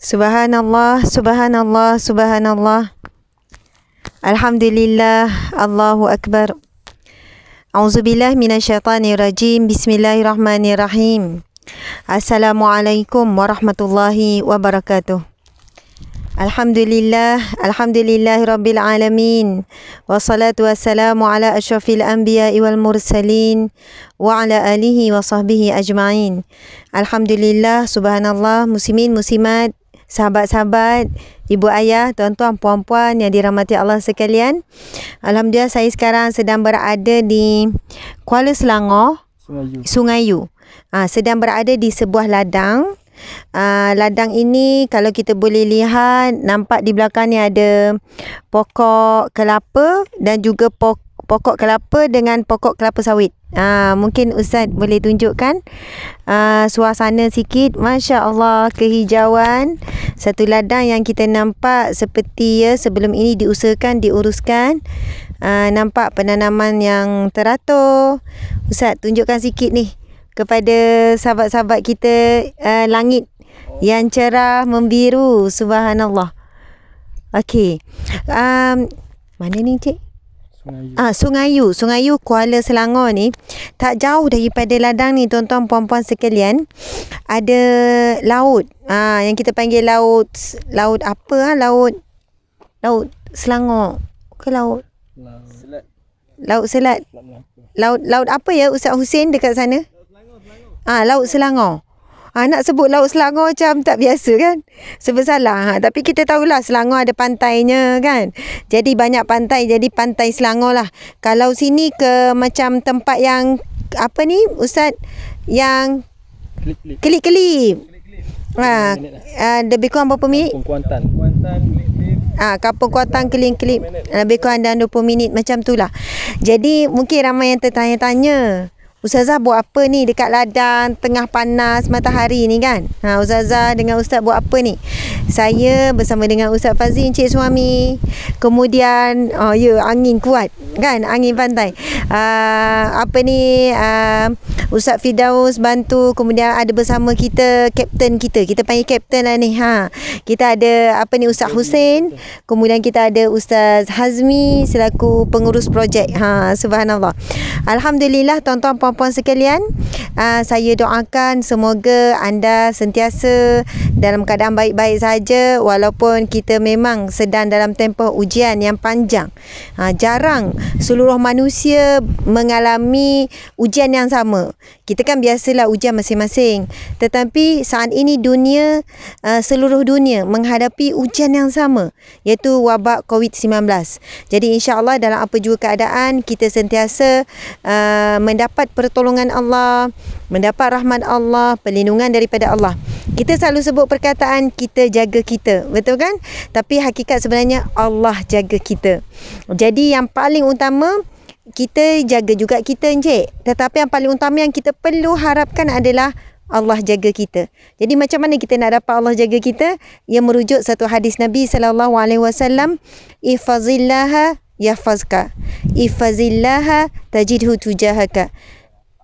Subhanallah, subhanallah, subhanallah. Alhamdulillah, Allahu Akbar. A'udzu billahi minasyaitonir rajim. Bismillahirrahmanirrahim. Assalamualaikum warahmatullahi wabarakatuh. Alhamdulillah, alhamdulillah rabbil alamin. Wassalatu wassalamu ala asyrafil anbiya'i wal mursalin wa ala alihi wa sahbihi ajma'in. Alhamdulillah, subhanallah, muslimin muslimat sahabat-sahabat, ibu ayah, tuan-tuan, puan-puan yang dirahmati Allah sekalian. Alhamdulillah saya sekarang sedang berada di Kuala Selangor, Sungai Yu. Ah, sedang berada di sebuah ladang. Ah, ladang ini kalau kita boleh lihat nampak di belakang ni ada pokok kelapa dan juga pokok pokok kelapa dengan pokok kelapa sawit. Ah uh, mungkin ustaz boleh tunjukkan ah uh, suasana sikit. Masya-Allah kehijauan satu ladang yang kita nampak seperti ya sebelum ini diusahakan diuruskan. Ah uh, nampak penanaman yang teratur. Ustaz tunjukkan sikit ni kepada sahabat-sahabat kita uh, langit yang cerah membiru subhanallah. Okey. Um mana ni cik? Ah, ha, Sungai Yu, Sungai Yu Kuala Selangor ni tak jauh daripada ladang ni tuan-tuan puan-puan sekalian. Ada laut. Ah, yang kita panggil laut laut apa ah? Laut Laut Selangor. Ke laut? Laut Selat. Laut Selat. Laut laut apa ya Ustaz Husin dekat sana? Laut Selangor, Selangor. Ah, Laut Selangor. Ha, nak sebut Laut Selangor macam tak biasa kan? Sebab salah. Ha, tapi kita tahulah Selangor ada pantainya kan? Jadi banyak pantai. Jadi pantai Selangor lah. Kalau sini ke macam tempat yang... Apa ni Ustaz? Yang... Kelip-kelip. Kelip-kelip. Ha, uh, lebih kurang berapa minit? Kampung Kuantan. Kuantan, ha, kapung kuatang keling kelip lebih kurang dalam 20 minit macam itulah. Jadi mungkin ramai yang tertanya-tanya. Ustazah buat apa ni dekat ladang tengah panas matahari ni kan? Ha, Ustazah dengan Ustaz buat apa ni? Saya bersama dengan Ustaz Fazli Encik Suami. Kemudian, oh ya, angin kuat kan? Angin pantai. Uh, apa ni, uh, Ustaz Fidaus bantu. Kemudian ada bersama kita, kapten kita. Kita panggil kapten lah ni. Ha. Kita ada apa ni, Ustaz Hussein. Kemudian kita ada Ustaz Hazmi selaku pengurus projek. Ha, subhanallah. Alhamdulillah, tuan-tuan, puan puan-puan sekalian uh, saya doakan semoga anda sentiasa dalam keadaan baik-baik saja walaupun kita memang sedang dalam tempoh ujian yang panjang uh, jarang seluruh manusia mengalami ujian yang sama kita kan biasalah ujian masing-masing tetapi saat ini dunia uh, seluruh dunia menghadapi ujian yang sama iaitu wabak COVID-19 jadi insya Allah dalam apa juga keadaan kita sentiasa uh, mendapat pertolongan Allah mendapat rahmat Allah perlindungan daripada Allah kita selalu sebut perkataan kita jaga kita betul kan tapi hakikat sebenarnya Allah jaga kita jadi yang paling utama kita jaga juga kita encik. Tetapi yang paling utama yang kita perlu harapkan adalah Allah jaga kita. Jadi macam mana kita nak dapat Allah jaga kita? Yang merujuk satu hadis Nabi sallallahu alaihi wasallam, "Ifazillaha yahfazka. Ifazillaha tajidhu tujahaka.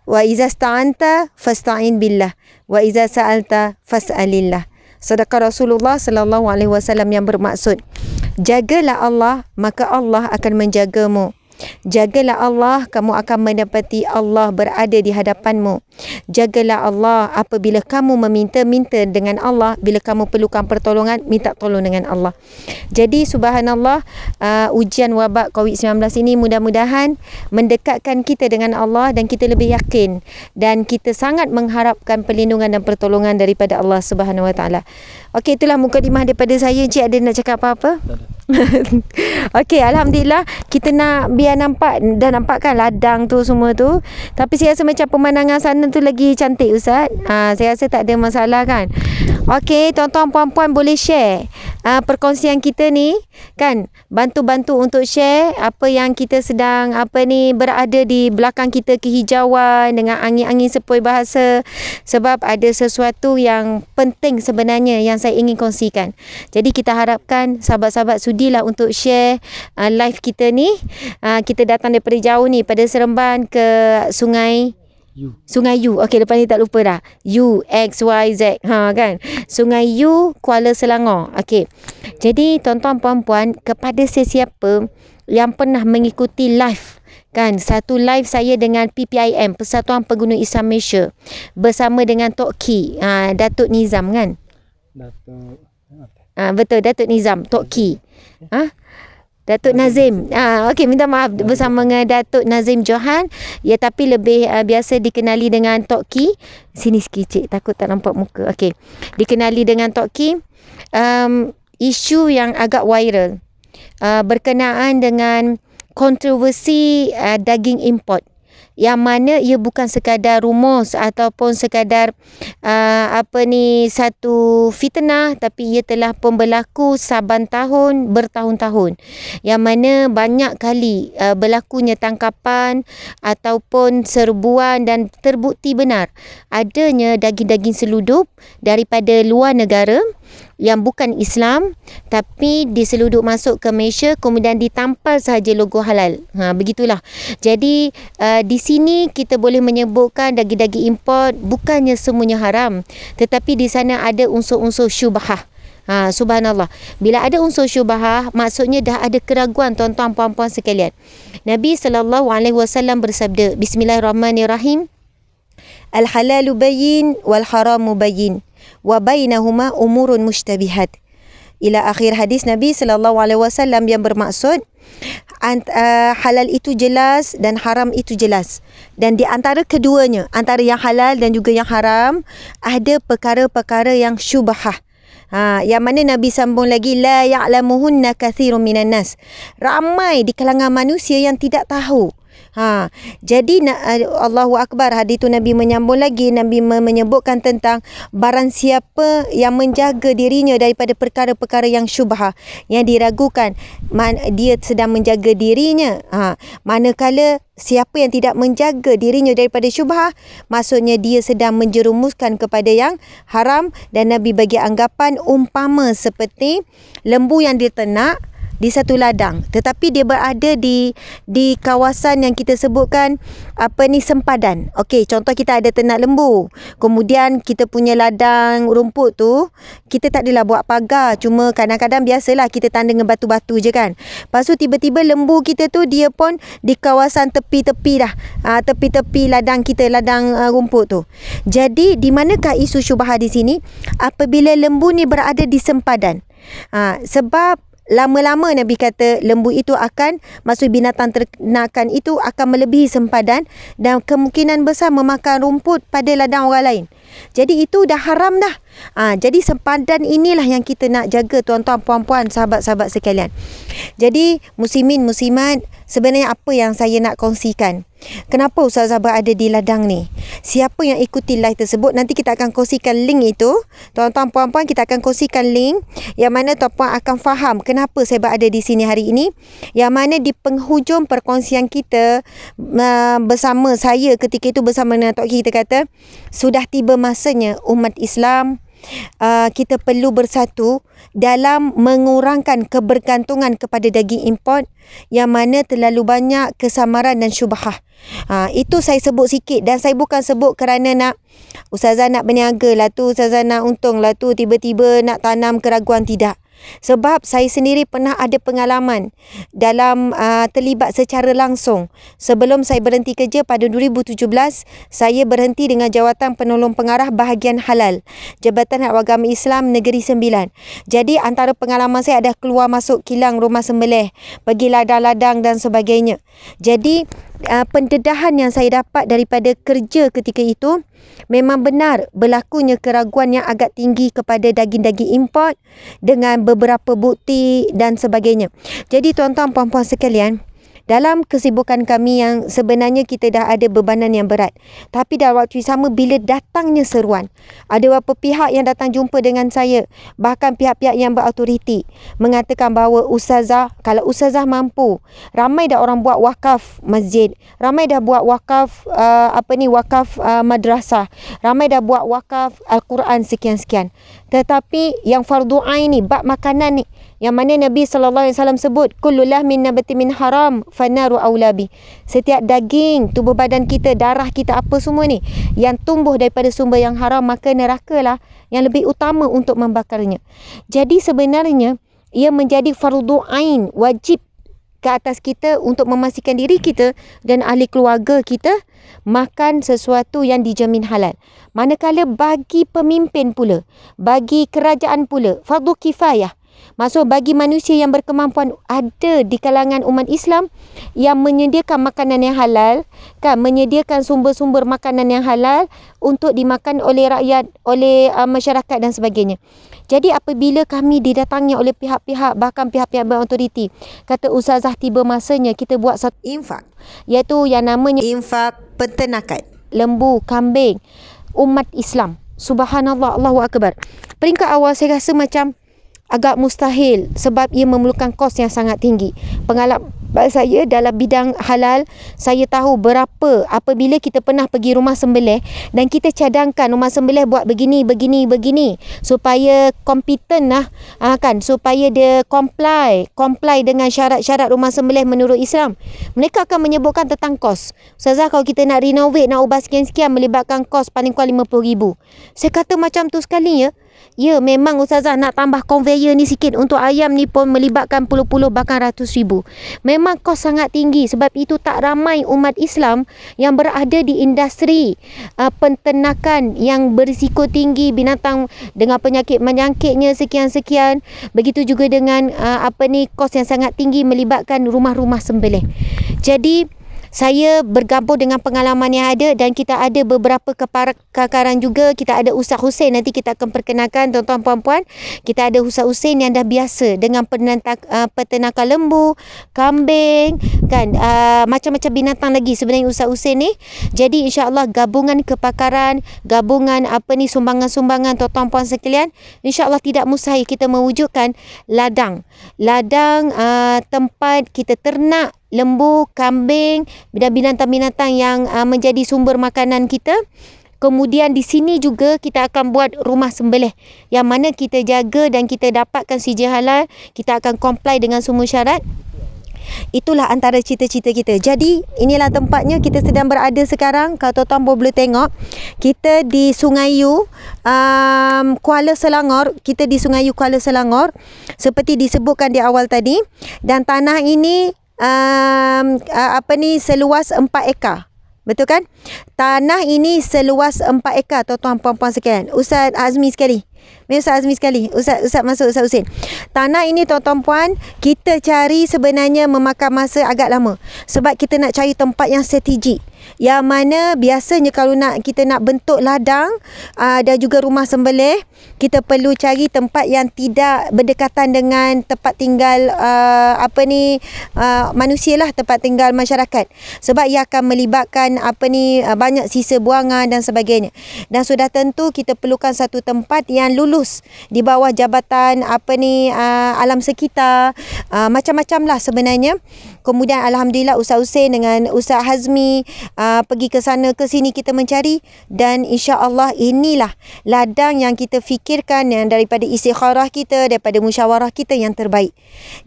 Wa iza sta'anta fasta'in billah. Wa iza sa'alta fas'alillah." Sedekah Rasulullah sallallahu alaihi wasallam yang bermaksud, "Jagalah Allah, maka Allah akan menjagamu." Jagalah Allah, kamu akan mendapati Allah berada di hadapanmu. Jagalah Allah, apabila kamu meminta-minta dengan Allah, bila kamu perlukan pertolongan, minta tolong dengan Allah. Jadi, subhanallah, uh, ujian wabak COVID-19 ini mudah-mudahan mendekatkan kita dengan Allah dan kita lebih yakin. Dan kita sangat mengharapkan perlindungan dan pertolongan daripada Allah subhanahu wa ta'ala. Okey, itulah mukadimah daripada saya. Encik ada nak cakap apa-apa? Tak ada. Okey, Alhamdulillah Kita nak biar nampak Dah nampak kan ladang tu semua tu Tapi saya rasa macam pemandangan sana tu lagi cantik Ustaz ha, Saya rasa tak ada masalah kan Okey, tuan-tuan puan-puan boleh share uh, perkongsian kita ni kan bantu-bantu untuk share apa yang kita sedang apa ni berada di belakang kita kehijauan dengan angin-angin sepoi bahasa sebab ada sesuatu yang penting sebenarnya yang saya ingin kongsikan. Jadi kita harapkan sahabat-sahabat sudilah untuk share uh, live kita ni. Uh, kita datang daripada jauh ni pada Seremban ke Sungai U. Sungai U. Okey, lepas ni tak lupa dah. U, X, Y, Z. Ha, kan? Sungai U, Kuala Selangor. Okey. Jadi, tuan-tuan, puan-puan, kepada sesiapa yang pernah mengikuti live kan satu live saya dengan PPIM Persatuan Pengguna Islam Malaysia bersama dengan Tok Ki ha, Datuk Nizam kan Datuk ha, betul Datuk Nizam Tok Ki ha? Datuk Nazim. Ah okey minta maaf bersama dengan Datuk Nazim Johan. Ya tapi lebih uh, biasa dikenali dengan Tok Ki. Sini sikit cik takut tak nampak muka. Okey. Dikenali dengan Tok Ki. Um, isu yang agak viral. Uh, berkenaan dengan kontroversi uh, daging import yang mana ia bukan sekadar rumus ataupun sekadar uh, apa ni satu fitnah tapi ia telah pun berlaku saban tahun bertahun-tahun yang mana banyak kali uh, berlakunya tangkapan ataupun serbuan dan terbukti benar adanya daging-daging seludup daripada luar negara yang bukan Islam tapi diseludup masuk ke Malaysia kemudian ditampal sahaja logo halal. Ha begitulah. Jadi uh, di sini kita boleh menyebutkan daging-daging import bukannya semuanya haram tetapi di sana ada unsur-unsur syubhah. Ha, subhanallah. Bila ada unsur syubhah, maksudnya dah ada keraguan tuan-tuan puan-puan sekalian. Nabi sallallahu alaihi wasallam bersabda, Bismillahirrahmanirrahim. Al halalu bayyin wal haramu bayyin wa bainahuma umurun mushtabihat ila akhir hadis Nabi sallallahu alaihi wasallam yang bermaksud Ant, uh, halal itu jelas dan haram itu jelas dan di antara keduanya antara yang halal dan juga yang haram ada perkara-perkara yang syubhah ha yang mana nabi sambung lagi la ya'lamuhunna kathirun minan nas ramai di kalangan manusia yang tidak tahu Ha, jadi eh, Allahu Akbar hadis tu Nabi menyambung lagi Nabi menyebutkan tentang barang siapa yang menjaga dirinya daripada perkara-perkara yang syubha yang diragukan dia sedang menjaga dirinya. Ha, manakala siapa yang tidak menjaga dirinya daripada syubha maksudnya dia sedang menjerumuskan kepada yang haram dan Nabi bagi anggapan umpama seperti lembu yang ditenak di satu ladang tetapi dia berada di di kawasan yang kita sebutkan apa ni sempadan okey contoh kita ada ternak lembu kemudian kita punya ladang rumput tu kita tak adalah buat pagar cuma kadang-kadang biasalah kita tanda dengan batu-batu je kan lepas tiba-tiba lembu kita tu dia pun di kawasan tepi-tepi dah aa, ah, tepi-tepi ladang kita ladang aa, ah, rumput tu jadi di manakah isu syubhah di sini apabila lembu ni berada di sempadan Ha, sebab lama-lama Nabi kata lembu itu akan masuk binatang ternakan itu akan melebihi sempadan dan kemungkinan besar memakan rumput pada ladang orang lain. Jadi itu dah haram dah. Ha, jadi sempadan inilah yang kita nak jaga tuan-tuan, puan-puan, sahabat-sahabat sekalian. Jadi musimin, musimat, sebenarnya apa yang saya nak kongsikan? Kenapa usaha Ustazah berada di ladang ni? Siapa yang ikuti live tersebut? Nanti kita akan kongsikan link itu. Tuan-tuan, puan-puan, kita akan kongsikan link yang mana tuan-puan akan faham kenapa saya berada di sini hari ini. Yang mana di penghujung perkongsian kita uh, bersama saya ketika itu bersama dengan Tok Ki kita kata sudah tiba masanya umat Islam uh, kita perlu bersatu dalam mengurangkan kebergantungan kepada daging import yang mana terlalu banyak kesamaran dan syubhah. Ha, itu saya sebut sikit dan saya bukan sebut kerana nak Ustazah nak berniaga lah tu, Ustazah nak untung lah tu, tiba-tiba nak tanam keraguan, tidak. Sebab saya sendiri pernah ada pengalaman dalam uh, terlibat secara langsung. Sebelum saya berhenti kerja pada 2017, saya berhenti dengan jawatan penolong pengarah bahagian halal Jabatan hak Agama Islam Negeri Sembilan. Jadi antara pengalaman saya ada keluar masuk kilang rumah sembelih, pergi ladang-ladang dan sebagainya. Jadi uh, pendedahan yang saya dapat daripada kerja ketika itu memang benar berlakunya keraguan yang agak tinggi kepada daging-daging import dengan beberapa bukti dan sebagainya. Jadi tuan-tuan puan-puan sekalian, dalam kesibukan kami yang sebenarnya kita dah ada bebanan yang berat. Tapi dalam waktu yang sama bila datangnya seruan, ada beberapa pihak yang datang jumpa dengan saya, bahkan pihak-pihak yang berautoriti mengatakan bahawa ustazah kalau ustazah mampu, ramai dah orang buat wakaf masjid, ramai dah buat wakaf uh, apa ni wakaf uh, madrasah, ramai dah buat wakaf Al-Quran sekian-sekian tetapi yang fardu ain ni bab makanan ni yang mana Nabi sallallahu alaihi wasallam sebut kullullah min nabati min haram fanaru aula aulabi." setiap daging tubuh badan kita darah kita apa semua ni yang tumbuh daripada sumber yang haram maka nerakalah yang lebih utama untuk membakarnya jadi sebenarnya ia menjadi fardu ain wajib ke atas kita untuk memastikan diri kita dan ahli keluarga kita makan sesuatu yang dijamin halal. Manakala bagi pemimpin pula, bagi kerajaan pula, fardu kifayah. Maksud bagi manusia yang berkemampuan ada di kalangan umat Islam yang menyediakan makanan yang halal, kan menyediakan sumber-sumber makanan yang halal untuk dimakan oleh rakyat, oleh uh, masyarakat dan sebagainya. Jadi apabila kami didatangi oleh pihak-pihak bahkan pihak-pihak berautoriti, kata Ustazah tiba masanya kita buat satu infak iaitu yang namanya infak peternakan lembu, kambing umat Islam. Subhanallah, Allahu Akbar. Peringkat awal saya rasa macam agak mustahil sebab ia memerlukan kos yang sangat tinggi. Pengalaman saya dalam bidang halal, saya tahu berapa apabila kita pernah pergi rumah sembelih dan kita cadangkan rumah sembelih buat begini, begini, begini supaya kompeten lah ah, kan, supaya dia comply, comply dengan syarat-syarat rumah sembelih menurut Islam. Mereka akan menyebutkan tentang kos. Ustazah kalau kita nak renovate, nak ubah sekian-sekian melibatkan kos paling kurang RM50,000. Saya kata macam tu sekali ya. Ya memang Ustazah nak tambah conveyor ni sikit untuk ayam ni pun melibatkan puluh-puluh bahkan ratus ribu. Memang kos sangat tinggi sebab itu tak ramai umat Islam yang berada di industri uh, penternakan yang berisiko tinggi binatang dengan penyakit menyangkitnya sekian-sekian. Begitu juga dengan uh, apa ni kos yang sangat tinggi melibatkan rumah-rumah sembelih. Jadi saya bergabung dengan pengalaman yang ada dan kita ada beberapa kakaran juga. Kita ada Ustaz Hussein nanti kita akan perkenalkan tuan-tuan puan-puan. Kita ada Ustaz Hussein yang dah biasa dengan penentak, uh, eh, peternakan lembu, kambing, kan uh, macam-macam binatang lagi sebenarnya Ustaz Hussein ni. Jadi insya-Allah gabungan kepakaran, gabungan apa ni sumbangan-sumbangan tuan-tuan puan sekalian, insya-Allah tidak mustahil kita mewujudkan ladang. Ladang uh, tempat kita ternak lembu, kambing dan binatang-binatang yang uh, menjadi sumber makanan kita. Kemudian di sini juga kita akan buat rumah sembelih yang mana kita jaga dan kita dapatkan si halal, kita akan comply dengan semua syarat. Itulah antara cita-cita kita. Jadi inilah tempatnya kita sedang berada sekarang. Kalau tuan-tuan boleh tengok, kita di Sungai Yu, um, Kuala Selangor. Kita di Sungai Yu, Kuala Selangor. Seperti disebutkan di awal tadi. Dan tanah ini um, uh, apa ni seluas 4 ekar. Betul kan? Tanah ini seluas 4 ekar tuan-tuan puan-puan sekalian. Ustaz Azmi sekali. Ini Ustaz Azmi sekali. Ustaz, Ustaz masuk Ustaz Husin. Tanah ini tuan-tuan puan, kita cari sebenarnya memakan masa agak lama. Sebab kita nak cari tempat yang strategik. Yang mana biasanya kalau nak kita nak bentuk ladang aa, ah, dan juga rumah sembelih, kita perlu cari tempat yang tidak berdekatan dengan tempat tinggal aa, ah, apa ni aa, ah, lah tempat tinggal masyarakat. Sebab ia akan melibatkan apa ni banyak sisa buangan dan sebagainya. Dan sudah tentu kita perlukan satu tempat yang lulus di bawah jabatan apa ni uh, alam sekitar uh, macam-macam lah sebenarnya kemudian alhamdulillah Ustaz Hussein dengan Ustaz Hazmi uh, pergi ke sana ke sini kita mencari dan insya-Allah inilah ladang yang kita fikirkan yang daripada isi istikharah kita daripada musyawarah kita yang terbaik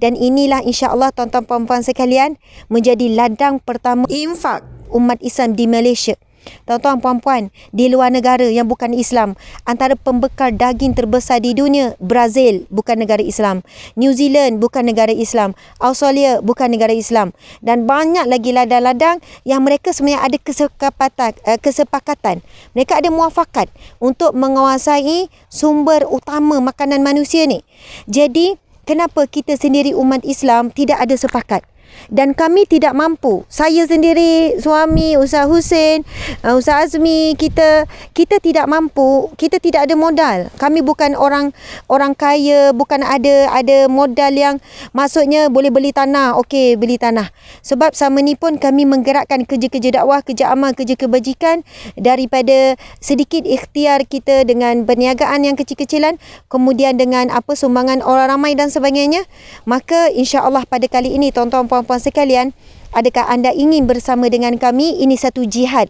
dan inilah insya-Allah tuan-tuan puan-puan sekalian menjadi ladang pertama infak umat Islam di Malaysia Tuan-tuan, puan-puan, di luar negara yang bukan Islam, antara pembekal daging terbesar di dunia, Brazil bukan negara Islam. New Zealand bukan negara Islam. Australia bukan negara Islam. Dan banyak lagi ladang-ladang yang mereka semuanya ada kesepakatan. Eh, kesepakatan. Mereka ada muafakat untuk menguasai sumber utama makanan manusia ni. Jadi, kenapa kita sendiri umat Islam tidak ada sepakat? dan kami tidak mampu saya sendiri suami usaha Husin usaha uh, Azmi kita kita tidak mampu kita tidak ada modal kami bukan orang orang kaya bukan ada ada modal yang maksudnya boleh beli tanah okey beli tanah sebab sama ni pun kami menggerakkan kerja-kerja dakwah kerja amal kerja kebajikan daripada sedikit ikhtiar kita dengan perniagaan yang kecil-kecilan kemudian dengan apa sumbangan orang ramai dan sebagainya maka insya-Allah pada kali ini tuan-tuan puan-puan sekalian, adakah anda ingin bersama dengan kami ini satu jihad?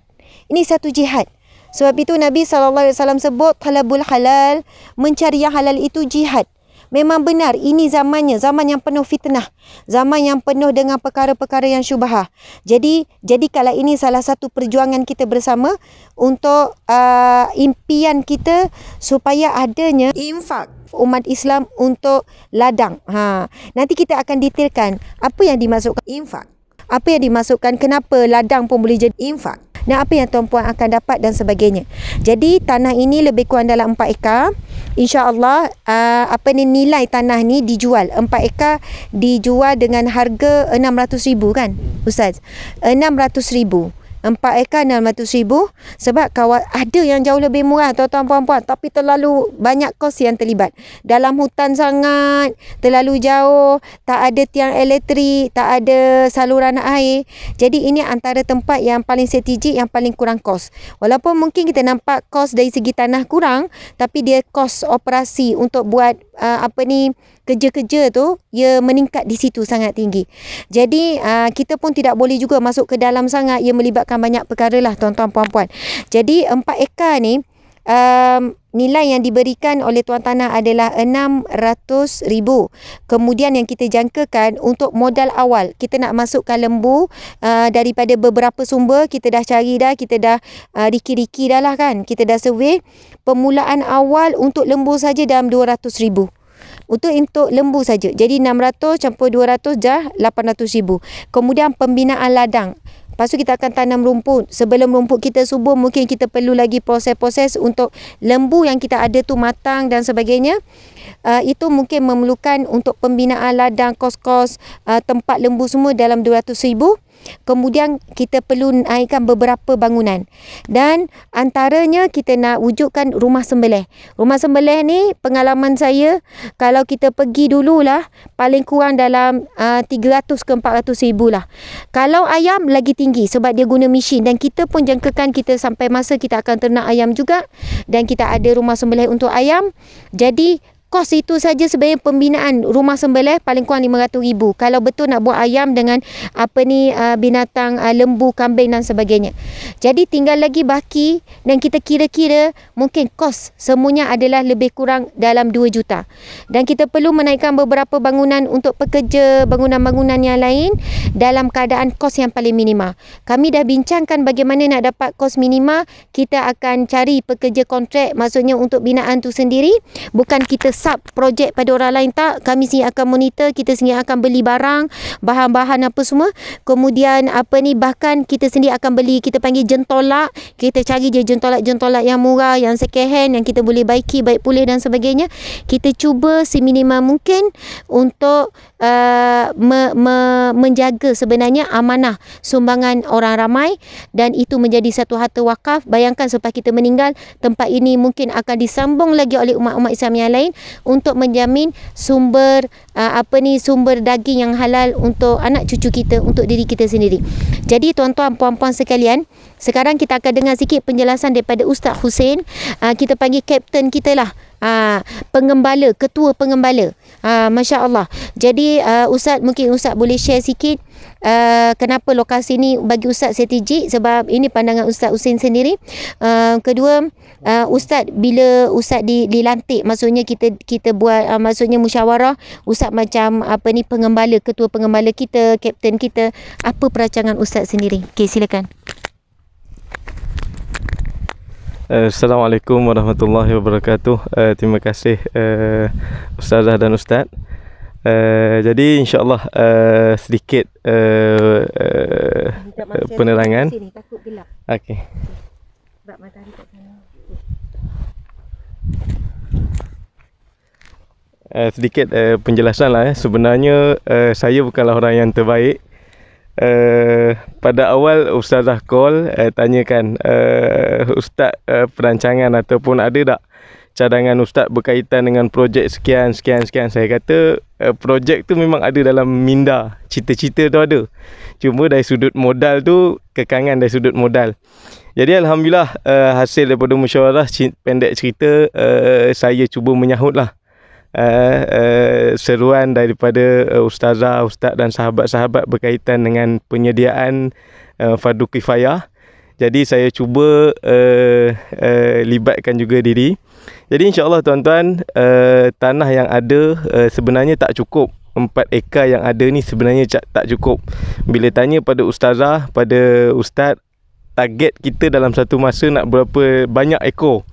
Ini satu jihad. Sebab itu Nabi SAW sebut talabul halal, mencari yang halal itu jihad. Memang benar ini zamannya, zaman yang penuh fitnah. Zaman yang penuh dengan perkara-perkara yang syubhah. Jadi, jadi kalau ini salah satu perjuangan kita bersama untuk uh, impian kita supaya adanya infak umat Islam untuk ladang. Ha, nanti kita akan detailkan apa yang dimasukkan infak. Apa yang dimasukkan kenapa ladang pun boleh jadi infak. Dan apa yang tuan-puan akan dapat dan sebagainya. Jadi tanah ini lebih kurang dalam 4 ekar. InsyaAllah uh, apa ni nilai tanah ni dijual. 4 ekar dijual dengan harga RM600,000 kan Ustaz? RM600,000. Empat ekar enam ratus ribu. Sebab kawal, ada yang jauh lebih murah tuan-tuan puan-puan. Tapi terlalu banyak kos yang terlibat. Dalam hutan sangat. Terlalu jauh. Tak ada tiang elektrik. Tak ada saluran air. Jadi ini antara tempat yang paling strategik. Yang paling kurang kos. Walaupun mungkin kita nampak kos dari segi tanah kurang. Tapi dia kos operasi untuk buat uh, apa ni kerja-kerja tu ia ya, meningkat di situ sangat tinggi. Jadi uh, kita pun tidak boleh juga masuk ke dalam sangat ia ya, melibatkan banyak perkara lah tuan-tuan puan-puan. Jadi empat ekar ni um, nilai yang diberikan oleh Tuan Tanah adalah enam ratus ribu. Kemudian yang kita jangkakan untuk modal awal, kita nak masukkan lembu uh, daripada beberapa sumber, kita dah cari dah, kita dah eh, riki-riki dah lah kan, kita dah survey. pemulaan awal untuk lembu saja dalam dua ratus ribu Untuk untuk lembu saja. Jadi enam ratus campur dua ratus dah lapan ratus ribu. Kemudian pembinaan ladang. Lepas tu kita akan tanam rumput. Sebelum rumput kita subur mungkin kita perlu lagi proses-proses untuk lembu yang kita ada tu matang dan sebagainya. Uh, itu mungkin memerlukan untuk pembinaan ladang, kos-kos, uh, tempat lembu semua dalam 200 ribu. Kemudian kita perlu naikkan beberapa bangunan. Dan antaranya kita nak wujudkan rumah sembelih. Rumah sembelih ni pengalaman saya kalau kita pergi dululah paling kurang dalam uh, ah, 300 ke 400 ribu lah. Kalau ayam lagi tinggi sebab dia guna mesin dan kita pun jangkakan kita sampai masa kita akan ternak ayam juga dan kita ada rumah sembelih untuk ayam. Jadi kos itu saja sebenarnya pembinaan rumah sembelih paling kurang RM500,000 kalau betul nak buat ayam dengan apa ni uh, binatang uh, lembu kambing dan sebagainya jadi tinggal lagi baki dan kita kira-kira mungkin kos semuanya adalah lebih kurang dalam 2 juta dan kita perlu menaikkan beberapa bangunan untuk pekerja bangunan-bangunan yang lain dalam keadaan kos yang paling minima kami dah bincangkan bagaimana nak dapat kos minima kita akan cari pekerja kontrak maksudnya untuk binaan tu sendiri bukan kita whatsapp projek pada orang lain tak kami sini akan monitor kita sini akan beli barang bahan-bahan apa semua kemudian apa ni bahkan kita sendiri akan beli kita panggil jentolak kita cari je jentolak-jentolak yang murah yang second hand yang kita boleh baiki baik pulih dan sebagainya kita cuba seminimal mungkin untuk uh, me, me, menjaga sebenarnya amanah sumbangan orang ramai dan itu menjadi satu harta wakaf bayangkan selepas kita meninggal tempat ini mungkin akan disambung lagi oleh umat-umat Islam yang lain untuk menjamin sumber uh, apa ni sumber daging yang halal untuk anak cucu kita untuk diri kita sendiri jadi tuan-tuan puan-puan sekalian sekarang kita akan dengar sikit penjelasan daripada Ustaz Hussein uh, kita panggil kapten kita lah uh, pengembala ketua pengembala Ah, Masya Allah Jadi uh, Ustaz mungkin Ustaz boleh share sikit uh, Kenapa lokasi ni bagi Ustaz strategik Sebab ini pandangan Ustaz Husin sendiri uh, Kedua uh, Ustaz bila Ustaz di, dilantik Maksudnya kita kita buat uh, Maksudnya musyawarah Ustaz macam apa ni pengembala Ketua pengembala kita Kapten kita Apa perancangan Ustaz sendiri Okay silakan Eh, Assalamualaikum warahmatullahi wabarakatuh. Uh, terima kasih uh, ustazah dan ustaz. Uh, jadi insyaallah uh, sedikit uh, uh, penerangan. Okey. Uh, sedikit uh, penjelasan lah eh. Sebenarnya uh, saya bukanlah orang yang terbaik Eh, pada awal ustazah call uh, tanyakan uh, ustaz uh, perancangan ataupun ada tak cadangan ustaz berkaitan dengan projek sekian sekian sekian saya kata uh, projek tu memang ada dalam minda cita-cita tu ada cuma dari sudut modal tu kekangan dari sudut modal jadi alhamdulillah uh, hasil daripada musyawarah pendek cerita uh, saya cuba menyahutlah uh, seruan daripada uh, ustazah, ustaz dan sahabat-sahabat berkaitan dengan penyediaan uh, fardu kifayah. Jadi saya cuba uh, uh, libatkan juga diri. Jadi insyaAllah tuan-tuan, uh, tanah yang ada uh, sebenarnya tak cukup. Empat ekar yang ada ni sebenarnya tak cukup. Bila tanya pada ustazah, pada ustaz, target kita dalam satu masa nak berapa banyak ekor.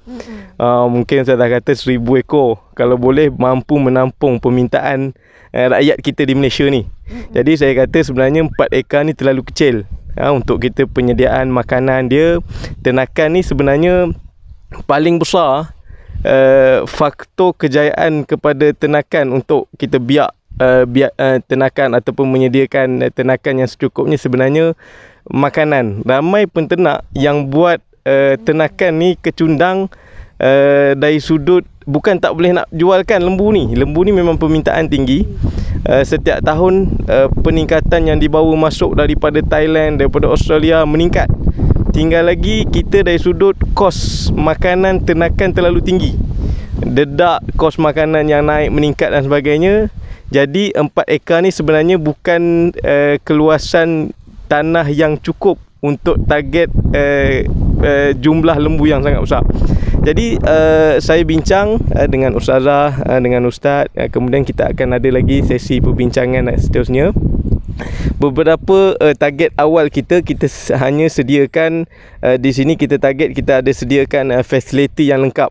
Uh, mungkin saya dah kata seribu ekor kalau boleh mampu menampung permintaan uh, rakyat kita di Malaysia ni. Jadi saya kata sebenarnya empat ekar ni terlalu kecil uh, untuk kita penyediaan makanan dia. tenakan ni sebenarnya paling besar uh, faktor kejayaan kepada tenakan untuk kita biak, uh, biak uh, ternakan ataupun menyediakan tenakan yang secukupnya sebenarnya makanan. Ramai penternak yang buat uh, eh, ternakan ni kecundang uh, dari sudut bukan tak boleh nak jualkan lembu ni. Lembu ni memang permintaan tinggi. Uh, setiap tahun uh, peningkatan yang dibawa masuk daripada Thailand, daripada Australia meningkat. Tinggal lagi kita dari sudut kos makanan ternakan terlalu tinggi. Dedak kos makanan yang naik meningkat dan sebagainya. Jadi 4 ekar ni sebenarnya bukan uh, keluasan tanah yang cukup untuk target uh, uh, jumlah lembu yang sangat besar. Jadi uh, saya bincang uh, dengan ustazah uh, dengan ustaz uh, kemudian kita akan ada lagi sesi perbincangan uh, seterusnya. Beberapa uh, target awal kita kita hanya sediakan uh, di sini kita target kita ada sediakan uh, facility yang lengkap.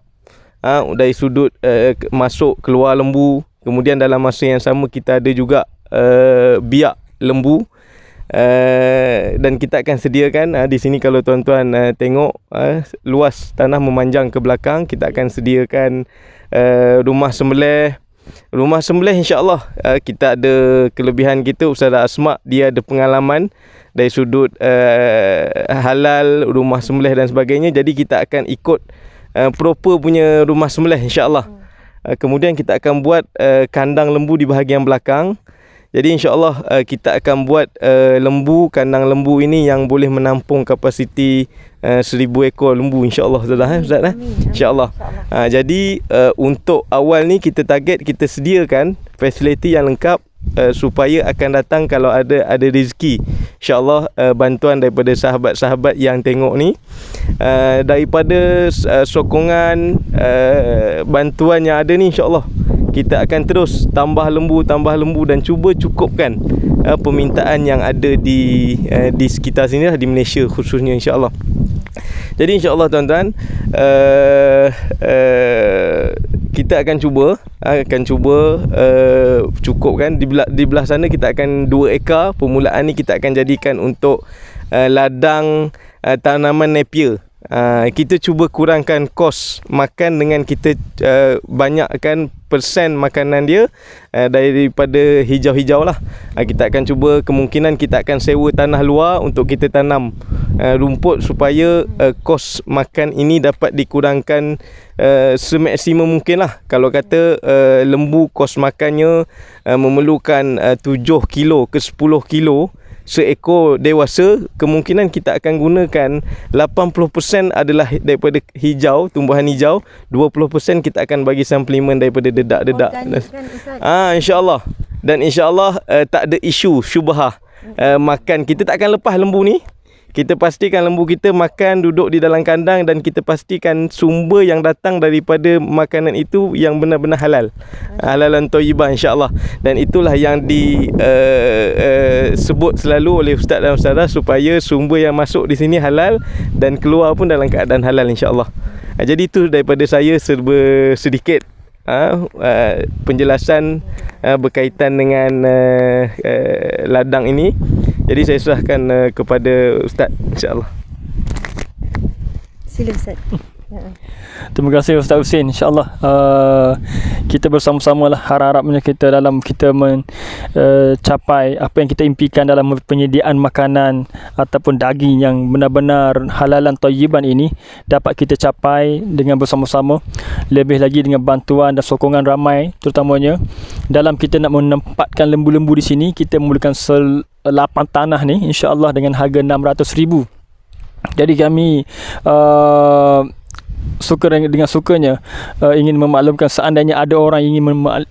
uh, dari sudut uh, masuk keluar lembu, kemudian dalam masa yang sama kita ada juga uh, biak lembu Eh, dan kita akan sediakan uh, di sini kalau tuan-tuan uh, tengok uh, luas tanah memanjang ke belakang kita akan sediakan uh, rumah sembelih rumah sembelih insyaallah uh, kita ada kelebihan kita Ustaz Asmak dia ada pengalaman dari sudut uh, halal rumah sembelih dan sebagainya jadi kita akan ikut uh, proper punya rumah sembelih insyaallah uh, kemudian kita akan buat uh, kandang lembu di bahagian belakang jadi insyaAllah uh, kita akan buat uh, lembu, kandang lembu ini yang boleh menampung kapasiti uh, seribu ekor lembu insya Allah. Eh, Ustazah eh? InsyaAllah. Insya uh, jadi uh, untuk awal ni kita target kita sediakan fasiliti yang lengkap uh, supaya akan datang kalau ada ada rezeki. InsyaAllah uh, bantuan daripada sahabat-sahabat yang tengok ni. Uh, daripada uh, sokongan uh, bantuan yang ada ni insyaAllah kita akan terus tambah lembu tambah lembu dan cuba cukupkan uh, permintaan yang ada di uh, di sekitar sini lah di Malaysia khususnya insyaallah jadi insyaallah tuan-tuan uh, uh, kita akan cuba akan cuba uh, cukupkan di belah, di belah sana kita akan dua ekar permulaan ni kita akan jadikan untuk uh, ladang uh, tanaman napier Ah, kita cuba kurangkan kos makan dengan kita uh, banyakkan persen makanan dia uh, daripada hijau-hijau lah. Uh, kita akan cuba kemungkinan kita akan sewa tanah luar untuk kita tanam uh, rumput supaya uh, kos makan ini dapat dikurangkan uh, semaksimum mungkin lah. Kalau kata uh, lembu kos makannya uh, memerlukan uh, 7 kilo ke 10 kilo seekor dewasa kemungkinan kita akan gunakan 80% adalah daripada hijau tumbuhan hijau 20% kita akan bagi suplemen daripada dedak-dedak ah ha, insyaallah dan insyaallah uh, tak ada isu syubhah uh, makan kita tak akan lepas lembu ni kita pastikan lembu kita makan duduk di dalam kandang dan kita pastikan sumber yang datang daripada makanan itu yang benar-benar halal halal dan toibah insyaAllah dan itulah yang disebut eh, eh, uh, uh, selalu oleh ustaz dan ustaz supaya sumber yang masuk di sini halal dan keluar pun dalam keadaan halal insyaAllah ah, jadi itu daripada saya serba sedikit uh, uh, penjelasan uh, berkaitan dengan uh, uh, ladang ini jadi saya serahkan uh, kepada Ustaz insyaAllah Sila Ustaz Terima kasih Ustaz Husin InsyaAllah uh, Kita bersama-sama lah Harap-harapnya kita dalam Kita mencapai uh, Apa yang kita impikan Dalam penyediaan makanan Ataupun daging Yang benar-benar Halalan toyiban ini Dapat kita capai Dengan bersama-sama Lebih lagi dengan bantuan Dan sokongan ramai Terutamanya Dalam kita nak menempatkan Lembu-lembu di sini Kita memerlukan Selapan tanah ni InsyaAllah dengan harga RM600,000 Jadi kami uh, suka dengan sukanya uh, ingin memaklumkan seandainya ada orang ingin mema-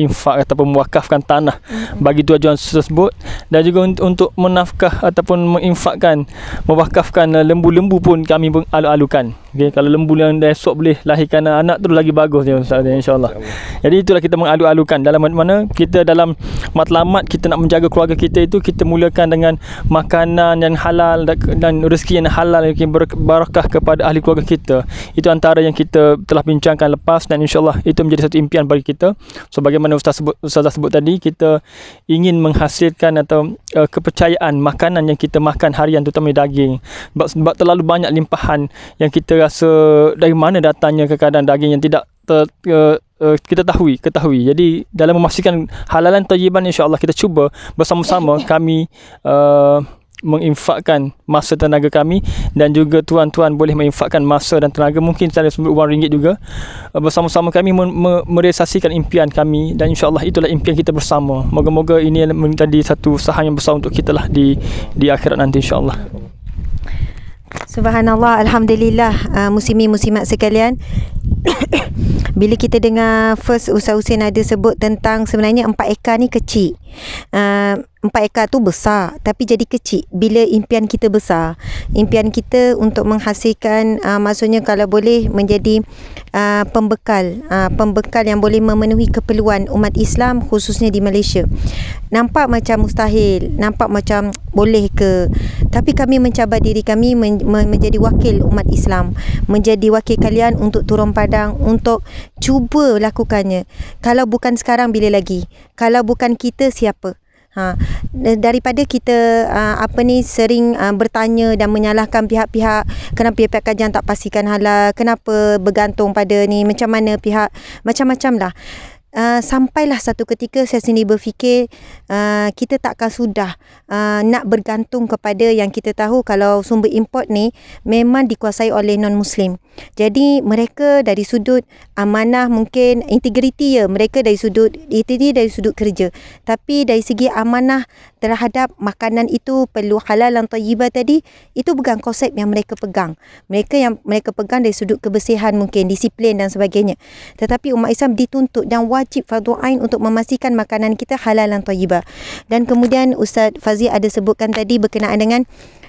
infak ataupun mewakafkan tanah mm-hmm. bagi tujuan tersebut dan juga untuk menafkah ataupun menginfakkan mewakafkan eh, lembu-lembu pun kami alu-alukan okay, kalau lembu yang esok boleh lahirkan anak tu lagi bagus dia ustaz insyaallah jadi itulah kita mengalu-alukan dalam mana kita dalam matlamat kita nak menjaga keluarga kita itu kita mulakan dengan makanan yang halal dan rezeki yang halal yang berbarakah kepada ahli keluarga kita itu antara yang kita telah bincangkan lepas dan insyaallah itu menjadi satu impian bagi kita sebagai sebagaimana ustaz sebut ustazah sebut tadi kita ingin menghasilkan atau uh, kepercayaan makanan yang kita makan harian terutamanya daging sebab, sebab terlalu banyak limpahan yang kita rasa dari mana datangnya kekadang daging yang tidak ter, uh, uh, kita tahu ketahui jadi dalam memastikan halalan tayyiban insyaallah kita cuba bersama-sama kami uh, menginfakkan masa tenaga kami dan juga tuan-tuan boleh menginfakkan masa dan tenaga mungkin ada sebut wang ringgit juga eh, bersama-sama kami merealisasikan impian kami dan insyaAllah itulah impian kita bersama moga-moga ini menjadi satu saham yang besar untuk kita lah di, di akhirat nanti insyaAllah Subhanallah, Alhamdulillah uh, Musimi-musimat sekalian Bila kita dengar First Ustaz Hussein ada sebut tentang Sebenarnya empat ekar ni kecil uh, Empat uh, ekar tu besar Tapi jadi kecil Bila impian kita besar Impian kita untuk menghasilkan uh, Maksudnya kalau boleh menjadi uh, Pembekal uh, Pembekal yang boleh memenuhi keperluan Umat Islam khususnya di Malaysia Nampak macam mustahil Nampak macam boleh ke Tapi kami mencabar diri kami men- men- menjadi wakil umat Islam menjadi wakil kalian untuk turun padang untuk cuba lakukannya kalau bukan sekarang bila lagi kalau bukan kita siapa ha daripada kita uh, apa ni sering uh, bertanya dan menyalahkan pihak-pihak kenapa pihak kajian tak pastikan halal kenapa bergantung pada ni macam mana pihak macam-macam lah Uh, sampailah satu ketika saya sendiri berfikir uh, kita takkan sudah uh, nak bergantung kepada yang kita tahu kalau sumber import ni memang dikuasai oleh non-muslim. Jadi mereka dari sudut amanah mungkin integriti ya mereka dari sudut itu dari sudut kerja. Tapi dari segi amanah terhadap makanan itu perlu halal dan tayyibah tadi itu bukan konsep yang mereka pegang mereka yang mereka pegang dari sudut kebersihan mungkin disiplin dan sebagainya tetapi umat Islam dituntut dan wajib fardu ain untuk memastikan makanan kita halal dan tayyibah dan kemudian Ustaz Fazi ada sebutkan tadi berkenaan dengan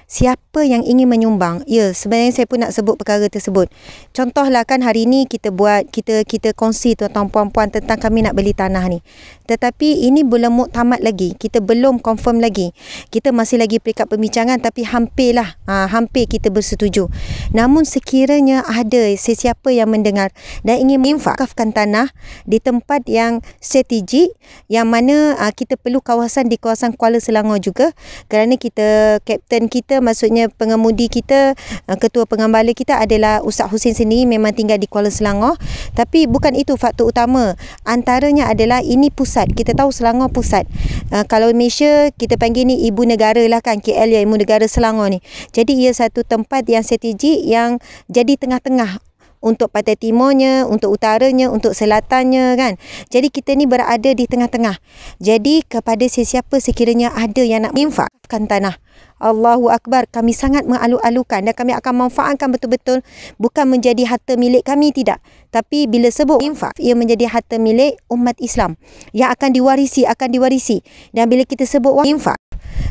siapa yang ingin menyumbang ya sebenarnya saya pun nak sebut perkara tersebut contohlah kan hari ni kita buat kita kita kongsi tuan-tuan puan-puan tentang kami nak beli tanah ni tetapi ini belum muktamad lagi kita belum confirm lagi kita masih lagi perikat pembincangan tapi hampirlah ha, hampir kita bersetuju namun sekiranya ada sesiapa yang mendengar dan ingin menginfakkan tanah di tempat yang strategik yang mana ha, kita perlu kawasan di kawasan Kuala Selangor juga kerana kita kapten kita kita maksudnya pengemudi kita eh, ketua pengembala kita adalah Ustaz Husin sendiri memang tinggal di Kuala Selangor tapi bukan itu faktor utama antaranya adalah ini pusat kita tahu Selangor pusat eh, kalau Malaysia kita panggil ni ibu negara lah kan KL ya ibu negara Selangor ni jadi ia satu tempat yang strategik yang jadi tengah-tengah untuk pantai timurnya, untuk utaranya, untuk selatannya kan. Jadi kita ni berada di tengah-tengah. Jadi kepada sesiapa sekiranya ada yang nak infakkan tanah. Allahu Akbar, kami sangat mengalu-alukan dan kami akan manfaatkan betul-betul bukan menjadi harta milik kami, tidak. Tapi bila sebut infak, ia menjadi harta milik umat Islam yang akan diwarisi, akan diwarisi. Dan bila kita sebut infak,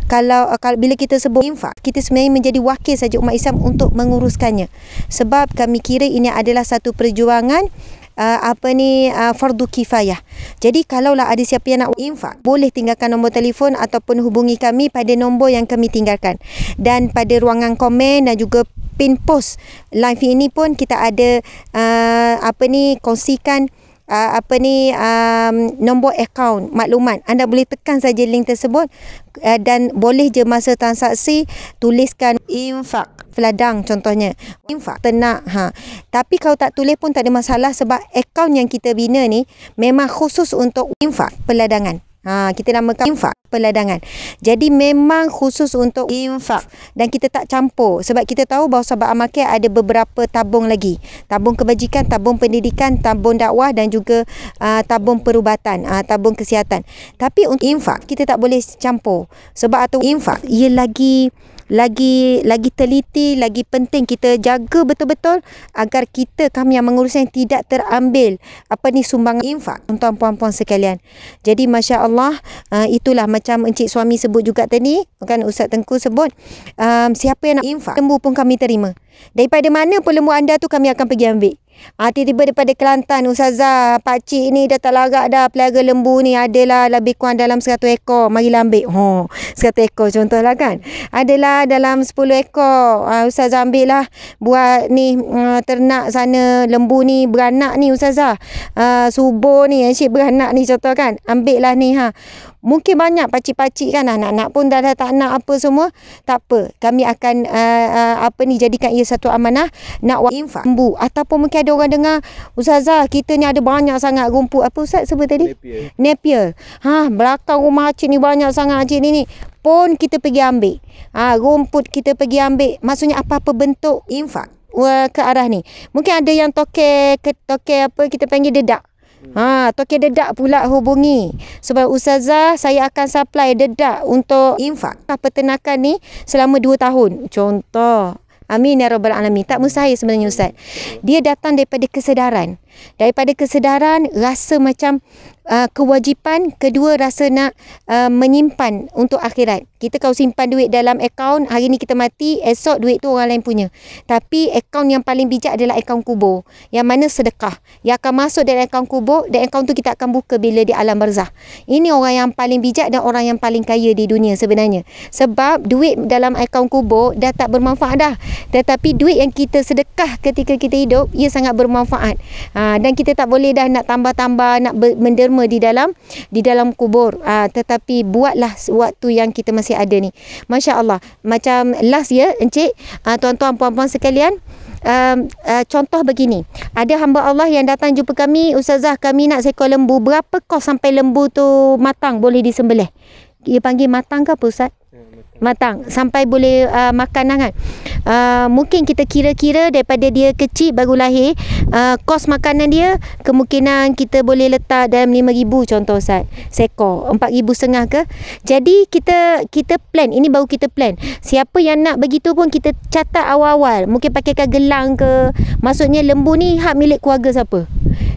kalau, eh, kalau bila kita sebut infak kita sebenarnya menjadi wakil saja umat Islam untuk menguruskannya sebab kami kira ini adalah satu perjuangan Uh, apa ni uh, fardu kifayah. Jadi kalaulah ada siapa yang nak infak, boleh tinggalkan nombor telefon ataupun hubungi kami pada nombor yang kami tinggalkan. Dan pada ruangan komen dan juga pin post live ini pun kita ada uh, apa ni kongsikan uh, apa ni um, nombor akaun maklumat anda boleh tekan saja link tersebut uh, dan boleh je masa transaksi tuliskan infak peladang contohnya infak tenak ha tapi kalau tak tulis pun tak ada masalah sebab akaun yang kita bina ni memang khusus untuk infak peladangan Ha, kita namakan infak peladangan. Jadi memang khusus untuk infak dan kita tak campur sebab kita tahu bahawa sahabat amakir ada beberapa tabung lagi. Tabung kebajikan, tabung pendidikan, tabung dakwah dan juga uh, tabung perubatan, uh, tabung kesihatan. Tapi untuk infak kita tak boleh campur sebab atau infak ia lagi lagi lagi teliti lagi penting kita jaga betul-betul agar kita kami yang mengurus yang tidak terambil apa ni sumbangan infak tuan puan-puan sekalian jadi masya-Allah uh, itulah macam encik suami sebut juga tadi kan ustaz tengku sebut um, siapa yang nak infak lembu pun kami terima daripada mana pun lembu anda tu kami akan pergi ambil Ha, tiba-tiba daripada Kelantan, Ustazah, pakcik ni dah tak larak dah pelihara lembu ni. Adalah lebih kurang dalam 100 ekor. Mari ambil. Ha, oh, 100 ekor contohlah kan. Adalah dalam 10 ekor. Ha, Ustazah ambil lah buat ni uh, ternak sana lembu ni beranak ni Ustazah. Uh, subuh ni, encik eh, beranak ni contoh kan. Ambil lah ni ha. Mungkin banyak pakcik-pakcik kan anak-anak pun dah, dah tak nak apa semua. Tak apa. Kami akan uh, uh, apa ni jadikan ia satu amanah. Nak wakil infak. Bu. Ataupun mungkin ada orang dengar. Ustazah kita ni ada banyak sangat rumput. Apa Ustaz sebut tadi? Napier. Napier. Ha, belakang rumah cik ni banyak sangat cik ni ni. Pun kita pergi ambil. Ha, rumput kita pergi ambil. Maksudnya apa-apa bentuk. Infak. Eh, ke arah ni. Mungkin ada yang toke, ke, toke apa kita panggil dedak. Hmm. Ha, toke dedak pula hubungi. Sebab Ustazah saya akan supply dedak untuk infak peternakan ni selama 2 tahun. Contoh. Amin ya Rabbal Alamin. Tak mustahil sebenarnya Ustaz. Dia datang daripada kesedaran daripada kesedaran rasa macam uh, kewajipan kedua rasa nak uh, menyimpan untuk akhirat kita kau simpan duit dalam akaun hari ni kita mati esok duit tu orang lain punya tapi akaun yang paling bijak adalah akaun kubur yang mana sedekah yang akan masuk dalam akaun kubur dan akaun tu kita akan buka bila di alam barzah ini orang yang paling bijak dan orang yang paling kaya di dunia sebenarnya sebab duit dalam akaun kubur dah tak bermanfaat dah tetapi duit yang kita sedekah ketika kita hidup ia sangat bermanfaat ha, Ah, dan kita tak boleh dah nak tambah-tambah nak menderma di dalam di dalam kubur ha, tetapi buatlah waktu yang kita masih ada ni Masya Allah macam last ya Encik ah, tuan-tuan puan-puan sekalian Um, uh, contoh begini ada hamba Allah yang datang jumpa kami ustazah kami nak seekor lembu berapa kos sampai lembu tu matang boleh disembelih dia panggil matang ke apa ustaz matang sampai boleh uh, makan sangat uh, mungkin kita kira-kira daripada dia kecil baru lahir uh, kos makanan dia kemungkinan kita boleh letak dalam 5000 contoh Ustaz sekor 4000 setengah ke jadi kita kita plan ini baru kita plan siapa yang nak begitu pun kita catat awal-awal mungkin pakaikan gelang ke maksudnya lembu ni hak milik keluarga siapa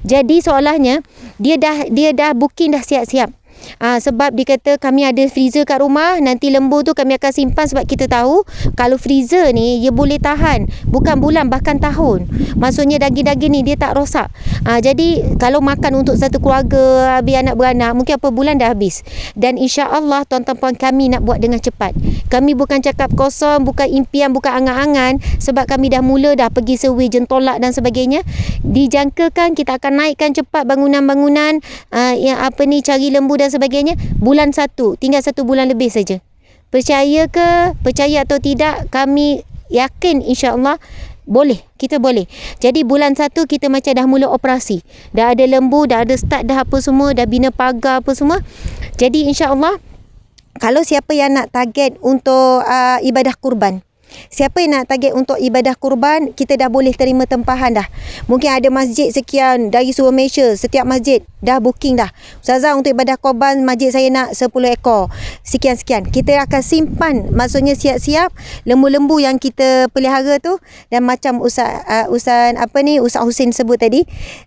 jadi seolahnya dia dah dia dah booking dah siap-siap Ha, sebab dia kata kami ada freezer kat rumah nanti lembu tu kami akan simpan sebab kita tahu kalau freezer ni dia boleh tahan bukan bulan bahkan tahun maksudnya daging-daging ni dia tak rosak ha, jadi kalau makan untuk satu keluarga habis anak-beranak mungkin apa bulan dah habis dan insya Allah tuan-tuan puan kami nak buat dengan cepat kami bukan cakap kosong bukan impian bukan angan-angan sebab kami dah mula dah pergi survey jentolak dan sebagainya dijangkakan kita akan naikkan cepat bangunan-bangunan uh, yang apa ni cari lembu dan dan sebagainya bulan satu tinggal satu bulan lebih saja percaya ke percaya atau tidak kami yakin insyaAllah boleh kita boleh jadi bulan satu kita macam dah mula operasi dah ada lembu dah ada start dah apa semua dah bina pagar apa semua jadi insyaAllah kalau siapa yang nak target untuk uh, ibadah kurban Siapa yang nak target untuk ibadah kurban, kita dah boleh terima tempahan dah. Mungkin ada masjid sekian dari seluruh Malaysia, setiap masjid dah booking dah. Ustazah untuk ibadah kurban, masjid saya nak 10 ekor. Sekian-sekian. Kita akan simpan, maksudnya siap-siap, lembu-lembu yang kita pelihara tu. Dan macam Ustaz, uh, Ustaz, apa ni, Ustaz Husin sebut tadi,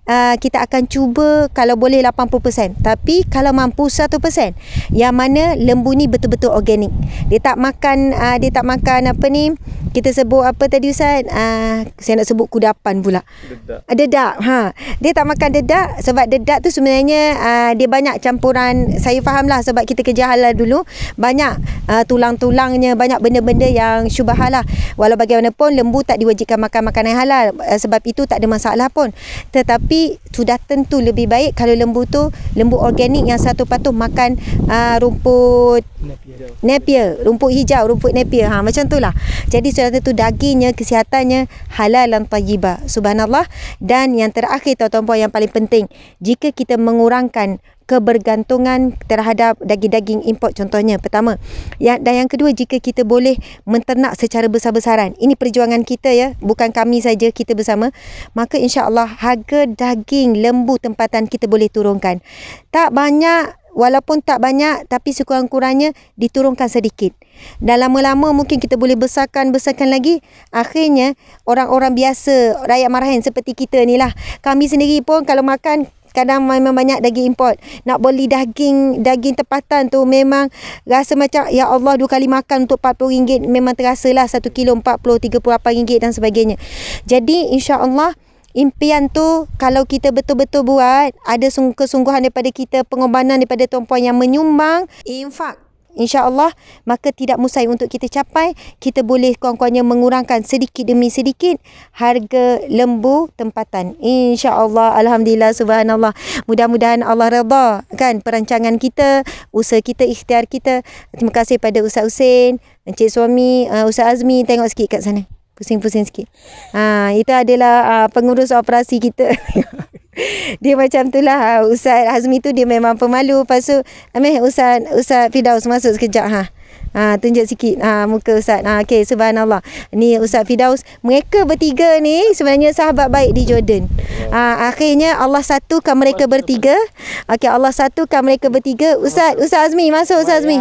uh, kita akan cuba kalau boleh 80%. Tapi kalau mampu 1%, yang mana lembu ni betul-betul organik. Dia tak makan, uh, dia tak makan apa ni, kita sebut apa tadi Ustaz? Uh, saya nak sebut kudapan pula. Dedak. Ah, dedak. Ha. Dia tak makan dedak sebab dedak tu sebenarnya uh, dia banyak campuran. Saya faham lah sebab kita kerja halal dulu. Banyak uh, tulang-tulangnya, banyak benda-benda yang syubahal lah. Walau bagaimanapun lembu tak diwajibkan makan makanan halal. Uh, sebab itu tak ada masalah pun. Tetapi sudah tentu lebih baik kalau lembu tu lembu organik yang satu patut makan uh, rumput napier. Rumput hijau, rumput napier. Ha, macam tu lah. Jadi selain itu dagingnya, kesihatannya halal dan tayyibah. Subhanallah. Dan yang terakhir tuan-tuan puan yang paling penting. Jika kita mengurangkan kebergantungan terhadap daging-daging import contohnya pertama yang dan yang kedua jika kita boleh menternak secara besar-besaran ini perjuangan kita ya bukan kami saja kita bersama maka insyaallah harga daging lembu tempatan kita boleh turunkan tak banyak walaupun tak banyak tapi sekurang-kurangnya diturunkan sedikit. Dan lama-lama mungkin kita boleh besarkan besarkan lagi. Akhirnya orang-orang biasa, rakyat marahin seperti kita ni lah. Kami sendiri pun kalau makan kadang memang banyak daging import. Nak beli daging daging tempatan tu memang rasa macam ya Allah dua kali makan untuk RM40 memang terasa lah 1 kilo RM40, RM38 dan sebagainya. Jadi insya-Allah impian tu kalau kita betul-betul buat, ada kesungguhan daripada kita, pengorbanan daripada tuan-puan yang menyumbang, infak insya Allah maka tidak musai untuk kita capai Kita boleh kurang-kurangnya mengurangkan sedikit demi sedikit Harga lembu tempatan Insya Allah, Alhamdulillah Subhanallah Mudah-mudahan Allah redha kan perancangan kita Usaha kita, ikhtiar kita Terima kasih pada Ustaz Husin Encik Suami, eh, Ustaz Azmi Tengok sikit kat sana pusing-pusing sikit. Ha, itu adalah uh, pengurus operasi kita. dia macam itulah uh, ah, Ustaz Hazmi tu dia memang pemalu. Lepas tu Amir Ustaz, Ustaz Fidaus masuk sekejap. Ha. Ha, tunjuk sikit ha, muka Ustaz. Ha, okay, subhanallah. Ni Ustaz Fidaus. Mereka bertiga ni sebenarnya sahabat baik di Jordan. Ha, akhirnya Allah satukan mereka bertiga. Okay, Allah satukan mereka bertiga. Ustaz, Ustaz Azmi. Masuk Ustaz Azmi.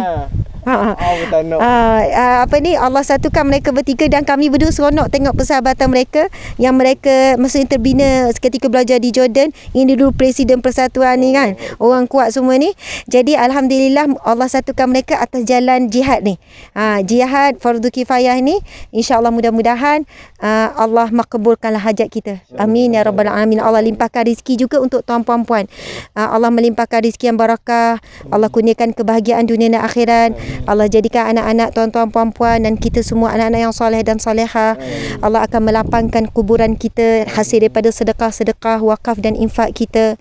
Ha. Ha. Ha. apa ni Allah satukan mereka bertiga dan kami berdua seronok tengok persahabatan mereka yang mereka maksudnya terbina ketika belajar di Jordan ini dulu presiden persatuan ni kan oh. orang kuat semua ni jadi alhamdulillah Allah satukan mereka atas jalan jihad ni ha jihad fardu kifayah ni insyaallah mudah-mudahan ah, Allah makbulkanlah hajat kita amin ya rabbal alamin Allah limpahkan rezeki juga untuk tuan puan-puan ah, Allah melimpahkan rezeki yang barakah Allah kurniakan kebahagiaan dunia dan akhirat Allah jadikan anak-anak tuan-tuan puan-puan dan kita semua anak-anak yang soleh dan soleha Allah akan melapangkan kuburan kita hasil daripada sedekah-sedekah wakaf dan infak kita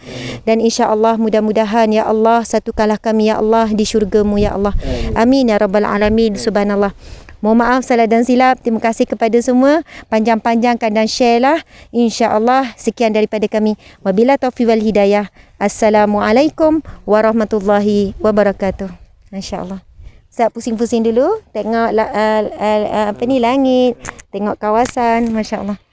dan insya-Allah mudah-mudahan ya Allah satu kalah kami ya Allah di syurga-Mu ya Allah amin ya rabbal alamin subhanallah Mohon maaf salah dan silap. Terima kasih kepada semua. Panjang-panjangkan dan sharelah. InsyaAllah sekian daripada kami. Wabila taufiq wal hidayah. Assalamualaikum warahmatullahi wabarakatuh. InsyaAllah. Siap pusing-pusing dulu. Tengok uh, uh, uh, apa ni langit. Tengok kawasan. Masya Allah.